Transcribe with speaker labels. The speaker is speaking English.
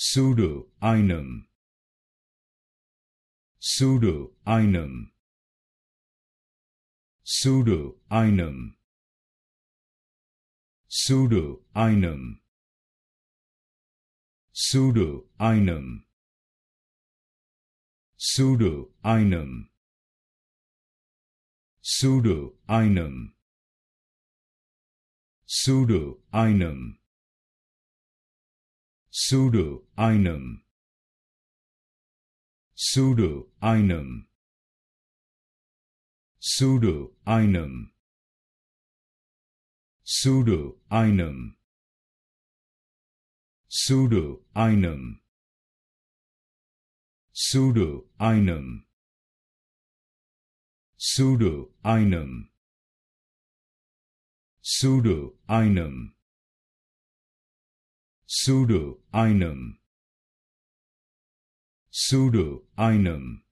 Speaker 1: pseudo einem pseudo einem pseudo einem pseudo einem pseudo einem pseudo einem pseudo einem einem pseudo einem pseudo einem pseudo einem pseudo einem pseudo einem pseudo einem pseudo einem pseudo einem Sudo einem Sudo einem